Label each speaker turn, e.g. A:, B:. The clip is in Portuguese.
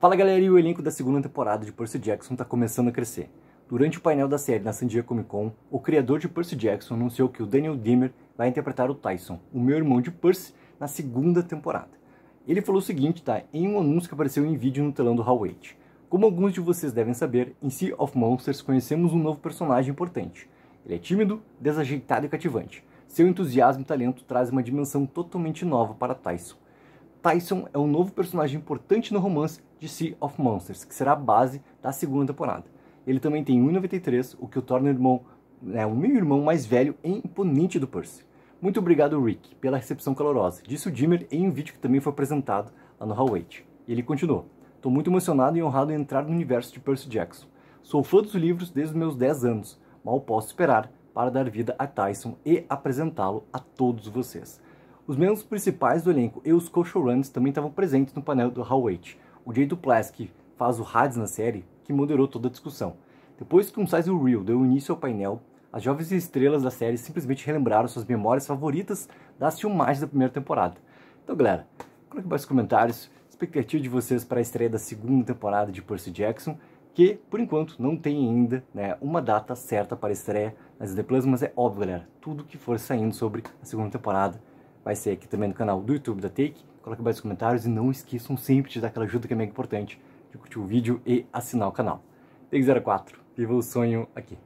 A: Fala galera, e o elenco da segunda temporada de Percy Jackson está começando a crescer. Durante o painel da série na San Diego Comic Con, o criador de Percy Jackson anunciou que o Daniel Dimmer vai interpretar o Tyson, o meu irmão de Percy, na segunda temporada. Ele falou o seguinte, tá? Em um anúncio que apareceu em vídeo no telão do Hall 8. Como alguns de vocês devem saber, em Sea of Monsters conhecemos um novo personagem importante. Ele é tímido, desajeitado e cativante. Seu entusiasmo e talento trazem uma dimensão totalmente nova para Tyson. Tyson é um novo personagem importante no romance de Sea of Monsters, que será a base da segunda temporada. Ele também tem 1,93, o que o torna o irmão, né, o meu irmão mais velho e imponente do Percy. Muito obrigado, Rick, pela recepção calorosa, disse o Dimmer em um vídeo que também foi apresentado lá no Hallweight. E ele continuou: Estou muito emocionado e honrado em entrar no universo de Percy Jackson. Sou fã dos livros desde os meus 10 anos. Mal posso esperar para dar vida a Tyson e apresentá-lo a todos vocês. Os membros principais do elenco e os co-showrunners também estavam presentes no painel do Hall H. O Jay Duplass, que faz o Hades na série, que moderou toda a discussão. Depois que um size Real deu início ao painel, as jovens estrelas da série simplesmente relembraram suas memórias favoritas das filmagens da primeira temporada. Então, galera, coloque mais nos comentários a expectativa de vocês para a estreia da segunda temporada de Percy Jackson, que, por enquanto, não tem ainda né, uma data certa para a estreia nas The Plus, mas é óbvio, galera, tudo que for saindo sobre a segunda temporada vai ser aqui também no canal do YouTube da Take. Coloque mais nos comentários e não esqueçam sempre de dar aquela ajuda que é mega importante, de curtir o vídeo e assinar o canal. Take 04, viva o sonho aqui.